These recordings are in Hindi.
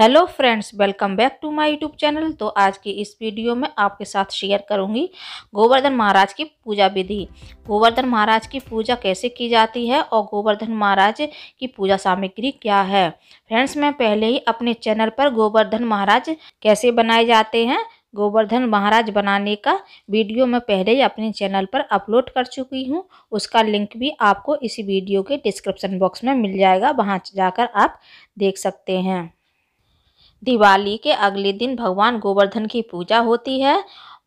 hello friends welcome back to my YouTube channel तो आज की इस वीडियो में आपके साथ शेयर करूंगी गोवर्धन महाराज की पूजा विधि गोवर्धन महाराज की पूजा कैसे की जाती है और गोवर्धन महाराज की पूजा सामग्री क्या है फ्रेंड्स मैं पहले ही अपने चैनल पर गोवर्धन महाराज कैसे बनाए जाते हैं गोवर्धन महाराज बनाने का वीडियो मैं पहले ही अपने चैनल पर अपलोड कर चुकी हूँ उसका लिंक भी आपको इसी वीडियो के डिस्क्रिप्शन बॉक्स में मिल जाएगा वहाँ जाकर आप देख सकते हैं दिवाली के अगले दिन भगवान गोवर्धन की पूजा होती है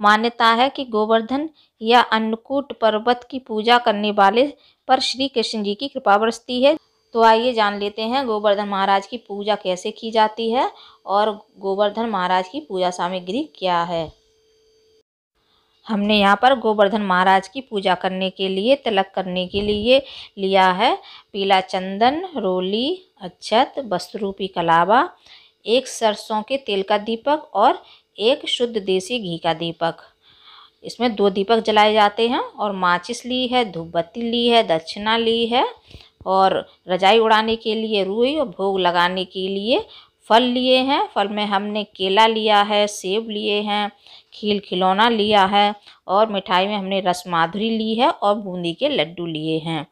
मान्यता है कि गोवर्धन या अन्नकूट पर्वत की पूजा करने वाले पर श्री कृष्ण जी की कृपा बरसती है तो आइए जान लेते हैं गोवर्धन महाराज की पूजा कैसे की जाती है और गोवर्धन महाराज की पूजा सामग्री क्या है हमने यहाँ पर गोवर्धन महाराज की पूजा करने के लिए तिलक करने के लिए लिया है पीला चंदन रोली अच्छत वस्त्रूपी कलावा एक सरसों के तेल का दीपक और एक शुद्ध देसी घी का दीपक इसमें दो दीपक जलाए जाते हैं और माचिस ली है धूपबत्ती ली है दक्षिणा ली है और रजाई उड़ाने के लिए रुई और भोग लगाने के लिए फल लिए हैं फल में हमने केला लिया है सेब लिए हैं खील खिलौना लिया है और मिठाई में हमने रस माधुरी ली है और बूंदी के लड्डू लिए हैं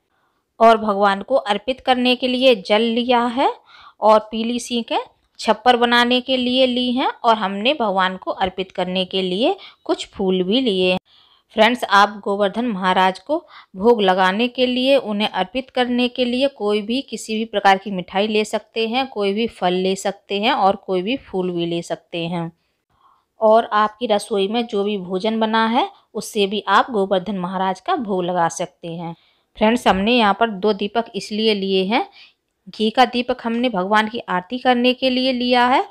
और भगवान को अर्पित करने के लिए जल लिया है और पीली सीखें छप्पर बनाने के लिए ली हैं और हमने भगवान को अर्पित करने के लिए कुछ फूल भी लिए हैं फ्रेंड्स आप गोवर्धन महाराज को भोग लगाने के लिए उन्हें अर्पित करने के लिए कोई भी किसी भी प्रकार की मिठाई ले सकते हैं कोई भी फल ले सकते हैं और कोई भी फूल भी ले सकते हैं और आपकी रसोई में जो भी भोजन बना है उससे भी आप गोवर्धन महाराज का भोग लगा सकते हैं फ्रेंड्स हमने यहाँ पर दो दीपक इसलिए लिए हैं घी का दीपक हमने भगवान की आरती करने के लिए लिया है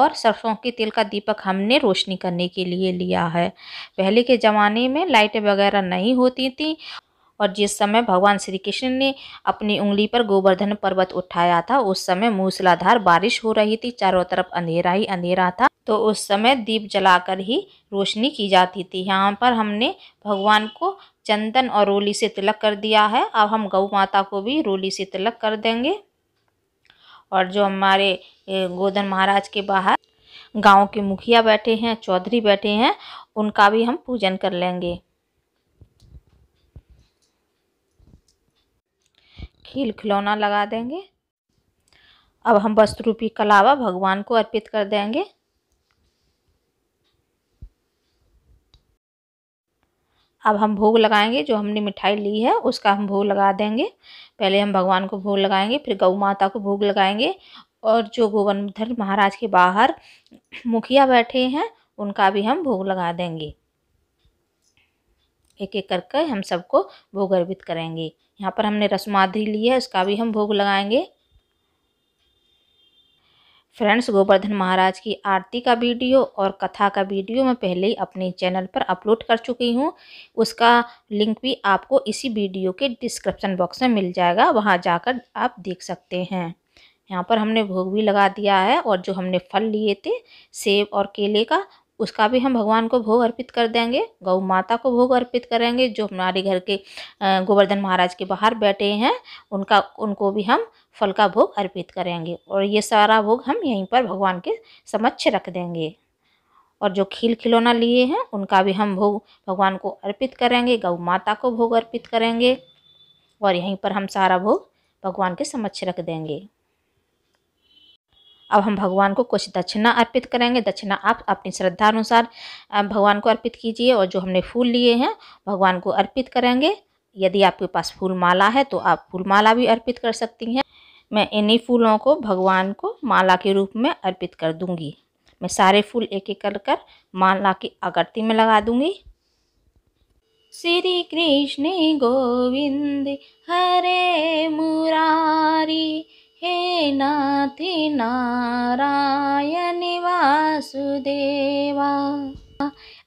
और सरसों के तेल का दीपक हमने रोशनी करने के लिए लिया है पहले के ज़माने में लाइटें वगैरह नहीं होती थी और जिस समय भगवान श्री कृष्ण ने अपनी उंगली पर गोवर्धन पर्वत उठाया था उस समय मूसलाधार बारिश हो रही थी चारों तरफ अंधेरा ही अंधेरा था तो उस समय दीप जलाकर ही रोशनी की जाती थी यहाँ पर हमने भगवान को चंदन और रोली से तिलक कर दिया है अब हम गौ माता को भी रोली से तिलक कर देंगे और जो हमारे गोदन महाराज के बाहर गांव के मुखिया बैठे हैं चौधरी बैठे हैं उनका भी हम पूजन कर लेंगे खिल खिलौना लगा देंगे अब हम वस्त्र रूपी कलावा भगवान को अर्पित कर देंगे अब हम भोग लगाएंगे जो हमने मिठाई ली है उसका हम भोग लगा देंगे पहले हम भगवान को भोग लगाएंगे फिर गौ माता को भोग लगाएंगे और जो गोवर्धन महाराज के बाहर मुखिया बैठे हैं उनका भी हम भोग लगा देंगे एक एक करके हम सबको भोग अर्पित करेंगे यहाँ पर हमने रसमाधि ली है उसका भी हम भोग लगाएंगे फ्रेंड्स गोवर्धन महाराज की आरती का वीडियो और कथा का वीडियो मैं पहले ही अपने चैनल पर अपलोड कर चुकी हूँ उसका लिंक भी आपको इसी वीडियो के डिस्क्रिप्शन बॉक्स में मिल जाएगा वहाँ जाकर आप देख सकते हैं यहाँ पर हमने भोग भी लगा दिया है और जो हमने फल लिए थे सेब और केले का उसका भी हम भगवान को भोग अर्पित कर देंगे गौ माता को भोग अर्पित करेंगे जो हमारे घर के गोवर्धन महाराज के बाहर बैठे हैं उनका उनको भी हम फल का भोग अर्पित करेंगे और ये सारा भोग हम यहीं पर भगवान के समक्ष रख देंगे और जो खील खिलौना लिए हैं उनका भी हम भोग भगवान को अर्पित करेंगे गौ माता को भोग अर्पित करेंगे और यहीं पर हम सारा भोग भगवान के समक्ष रख देंगे अब हम भगवान को कुछ दक्षिणा अर्पित करेंगे दक्षिणा आप अपनी श्रद्धा अनुसार भगवान को अर्पित कीजिए और जो हमने फूल लिए हैं भगवान को अर्पित करेंगे यदि आपके पास फूल माला है तो आप फूल माला भी अर्पित कर सकती हैं मैं इन्हीं फूलों को भगवान को माला के रूप में अर्पित कर दूंगी मैं सारे फूल एक एक कर कर माला की आकृति में लगा दूंगी श्री कृष्ण गोविंद हरे मु नाथ नारायण वासुदेवा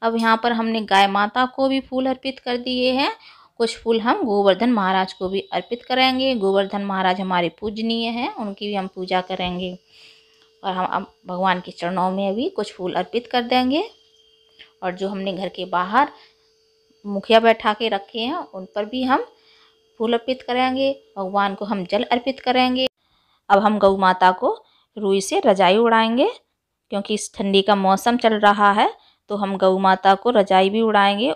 अब यहाँ पर हमने गाय माता को भी फूल अर्पित कर दिए हैं कुछ फूल हम गोवर्धन महाराज को भी अर्पित करेंगे गोवर्धन महाराज हमारे पूजनीय हैं उनकी भी हम पूजा करेंगे और हम अब भगवान के चरणों में भी कुछ फूल अर्पित कर देंगे और जो हमने घर के बाहर मुखिया बैठा के रखे हैं उन पर भी हम फूल अर्पित करेंगे भगवान को हम जल अर्पित करेंगे अब हम गऊ माता को रुई से रजाई उड़ाएंगे क्योंकि इस ठंडी का मौसम चल रहा है तो हम गऊ माता को रजाई भी उड़ाएंगे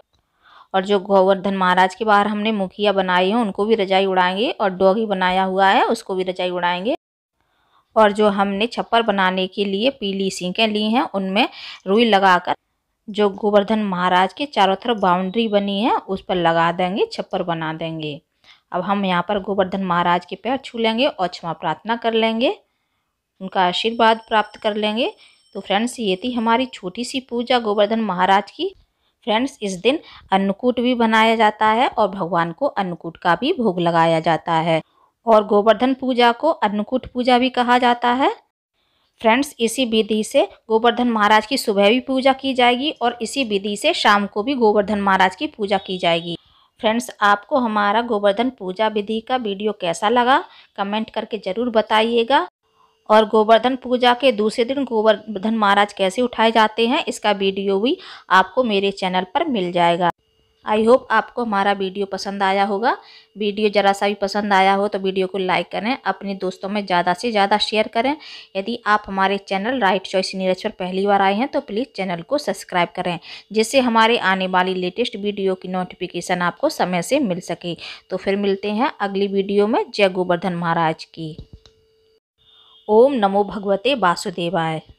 और जो गोवर्धन महाराज के बाहर हमने मुखिया बनाई है उनको भी रजाई उड़ाएंगे और डॉगी बनाया हुआ है उसको भी रजाई उड़ाएंगे और जो हमने छप्पर बनाने के लिए पीली सीखें ली हैं उनमें रुई लगाकर जो गोवर्धन महाराज के चारों तरफ बाउंड्री बनी है उस पर लगा देंगे छप्पर बना देंगे अब हम यहाँ पर गोवर्धन महाराज के पैर छू लेंगे और क्षमा प्रार्थना कर लेंगे उनका आशीर्वाद प्राप्त कर लेंगे तो फ्रेंड्स ये थी हमारी छोटी सी पूजा गोवर्धन महाराज की फ्रेंड्स इस दिन अन्नकूट भी बनाया जाता है और भगवान को अन्नकूट का भी भोग लगाया जाता है और गोवर्धन पूजा को अन्नकूट पूजा भी कहा जाता है फ्रेंड्स इसी विधि से गोवर्धन महाराज की सुबह भी पूजा की जाएगी और इसी विधि से शाम को भी गोवर्धन महाराज की पूजा की जाएगी फ्रेंड्स आपको हमारा गोवर्धन पूजा विधि का वीडियो कैसा लगा कमेंट करके ज़रूर बताइएगा और गोवर्धन पूजा के दूसरे दिन गोवर्धन महाराज कैसे उठाए जाते हैं इसका वीडियो भी आपको मेरे चैनल पर मिल जाएगा आई होप आपको हमारा वीडियो पसंद आया होगा वीडियो ज़रा सा भी पसंद आया हो तो वीडियो को लाइक करें अपने दोस्तों में ज़्यादा से ज़्यादा शेयर करें यदि आप हमारे चैनल राइट चॉइस नीरज पर पहली बार आए हैं तो प्लीज़ चैनल को सब्सक्राइब करें जिससे हमारे आने वाली लेटेस्ट वीडियो की नोटिफिकेशन आपको समय से मिल सके तो फिर मिलते हैं अगली वीडियो में जय गोवर्धन महाराज की ओम नमो भगवते वासुदेवाय